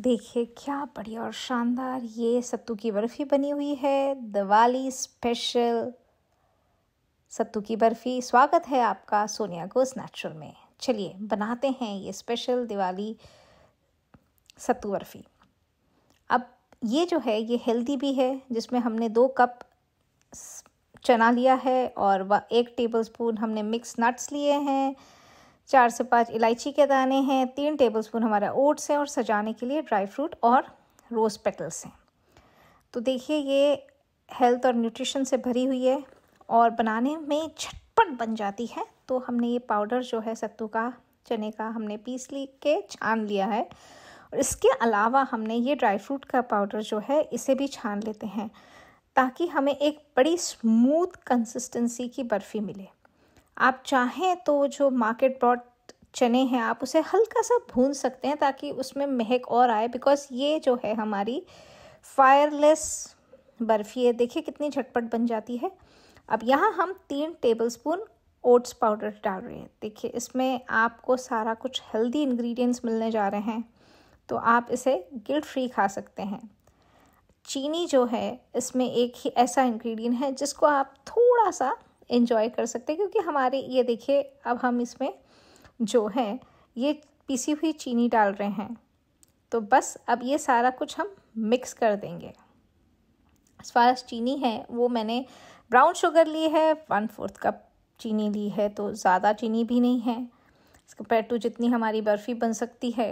देखिए क्या बढ़िया और शानदार ये सत्तू की बर्फ़ी बनी हुई है दिवाली स्पेशल सत्तू की बर्फ़ी स्वागत है आपका सोनिया गोस नेचुरल में चलिए बनाते हैं ये स्पेशल दिवाली सत्तू बर्फ़ी अब ये जो है ये हेल्दी भी है जिसमें हमने दो कप चना लिया है और एक टेबलस्पून हमने मिक्स नट्स लिए हैं चार से पाँच इलायची के दाने हैं तीन टेबलस्पून हमारा ओट्स हैं और सजाने के लिए ड्राई फ्रूट और रोज़ पेटल्स हैं तो देखिए ये हेल्थ और न्यूट्रिशन से भरी हुई है और बनाने में झटपट बन जाती है तो हमने ये पाउडर जो है सत्तू का चने का हमने पीस ली के छान लिया है और इसके अलावा हमने ये ड्राई फ्रूट का पाउडर जो है इसे भी छान लेते हैं ताकि हमें एक बड़ी स्मूथ कंसिस्टेंसी की बर्फ़ी मिले आप चाहें तो जो मार्केट ब्रॉड चने हैं आप उसे हल्का सा भून सकते हैं ताकि उसमें महक और आए बिकॉज ये जो है हमारी फायरलेस बर्फ़ी है देखिए कितनी झटपट बन जाती है अब यहाँ हम तीन टेबलस्पून ओट्स पाउडर डाल रहे हैं देखिए इसमें आपको सारा कुछ हेल्दी इंग्रेडिएंट्स मिलने जा रहे हैं तो आप इसे गिल्ट फ्री खा सकते हैं चीनी जो है इसमें एक ही ऐसा इंग्रेडिएंट है जिसको आप थोड़ा सा इन्जॉय कर सकते हैं क्योंकि हमारे ये देखिए अब हम इसमें जो है ये पीसी हुई चीनी डाल रहे हैं तो बस अब ये सारा कुछ हम मिक्स कर देंगे इस फारस चीनी है वो मैंने ब्राउन शुगर ली है वन फोर्थ कप चीनी ली है तो ज़्यादा चीनी भी नहीं है इस कंपेयर टू जितनी हमारी बर्फ़ी बन सकती है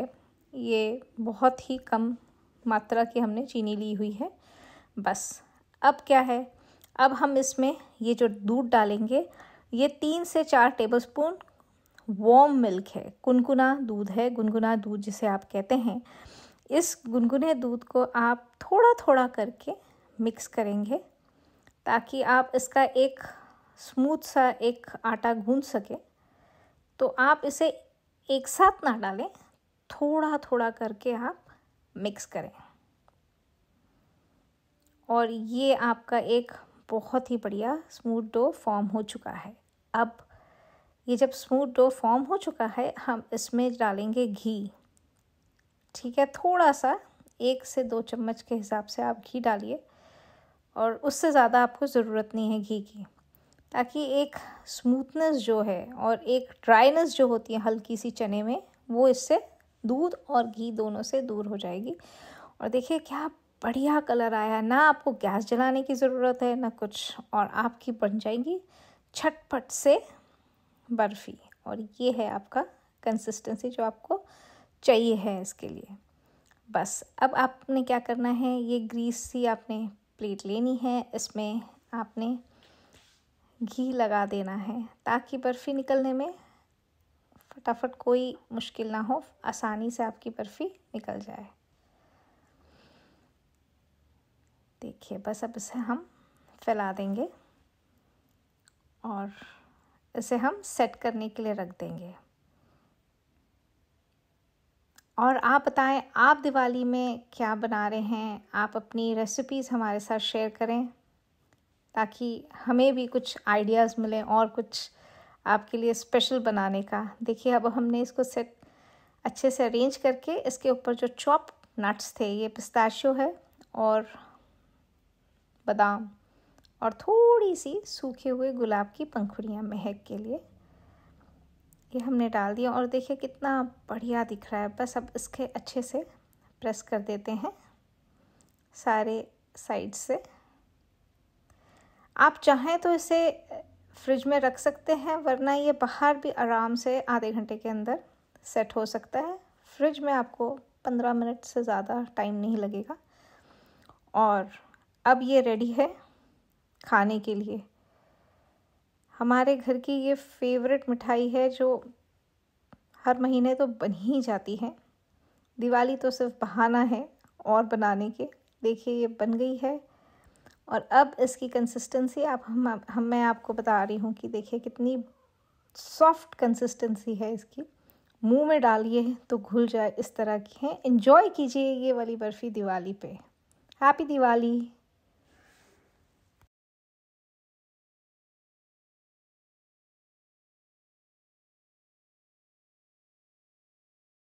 ये बहुत ही कम मात्रा की हमने चीनी ली हुई है बस अब क्या है अब हम इसमें ये जो दूध डालेंगे ये तीन से चार टेबलस्पून वॉम मिल्क है गुनगुना दूध है गुनगुना दूध जिसे आप कहते हैं इस गुनगुने दूध को आप थोड़ा थोड़ा करके मिक्स करेंगे ताकि आप इसका एक स्मूथ सा एक आटा गूंद सके तो आप इसे एक साथ ना डालें थोड़ा थोड़ा करके आप मिक्स करें और ये आपका एक बहुत ही बढ़िया स्मूथ डो फॉर्म हो चुका है अब ये जब स्मूथ डो फॉर्म हो चुका है हम इसमें डालेंगे घी ठीक है थोड़ा सा एक से दो चम्मच के हिसाब से आप घी डालिए और उससे ज़्यादा आपको ज़रूरत नहीं है घी की ताकि एक स्मूथनेस जो है और एक ड्राइनेस जो होती है हल्की सी चने में वो इससे दूध और घी दोनों से दूर हो जाएगी और देखिए क्या बढ़िया कलर आया ना आपको गैस जलाने की ज़रूरत है ना कुछ और आपकी बन जाएगी छटपट से बर्फ़ी और ये है आपका कंसिस्टेंसी जो आपको चाहिए है इसके लिए बस अब आपने क्या करना है ये ग्रीस सी आपने प्लेट लेनी है इसमें आपने घी लगा देना है ताकि बर्फ़ी निकलने में फटाफट कोई मुश्किल ना हो आसानी से आपकी बर्फ़ी निकल जाए देखिए बस अब इसे हम फैला देंगे और इसे हम सेट करने के लिए रख देंगे और आप बताएं आप दिवाली में क्या बना रहे हैं आप अपनी रेसिपीज़ हमारे साथ शेयर करें ताकि हमें भी कुछ आइडियाज़ मिलें और कुछ आपके लिए स्पेशल बनाने का देखिए अब हमने इसको सेट अच्छे से अरेंज करके इसके ऊपर जो चॉप नट्स थे ये पिस्ताशियो है और बादाम और थोड़ी सी सूखे हुए गुलाब की पंखुड़ियाँ महक के लिए ये हमने डाल दिया और देखिए कितना बढ़िया दिख रहा है बस अब इसके अच्छे से प्रेस कर देते हैं सारे साइड से आप चाहें तो इसे फ्रिज में रख सकते हैं वरना ये बाहर भी आराम से आधे घंटे के अंदर सेट हो सकता है फ्रिज में आपको पंद्रह मिनट से ज़्यादा टाइम नहीं लगेगा और अब ये रेडी है खाने के लिए हमारे घर की ये फेवरेट मिठाई है जो हर महीने तो बन ही जाती है दिवाली तो सिर्फ बहाना है और बनाने के देखिए ये बन गई है और अब इसकी कंसिस्टेंसी आप हम, हम मैं आपको बता रही हूँ कि देखिए कितनी सॉफ्ट कंसिस्टेंसी है इसकी मुंह में डालिए तो घुल जाए इस तरह की है इन्जॉय कीजिए ये वाली बर्फ़ी दिवाली पे हैप्पी दिवाली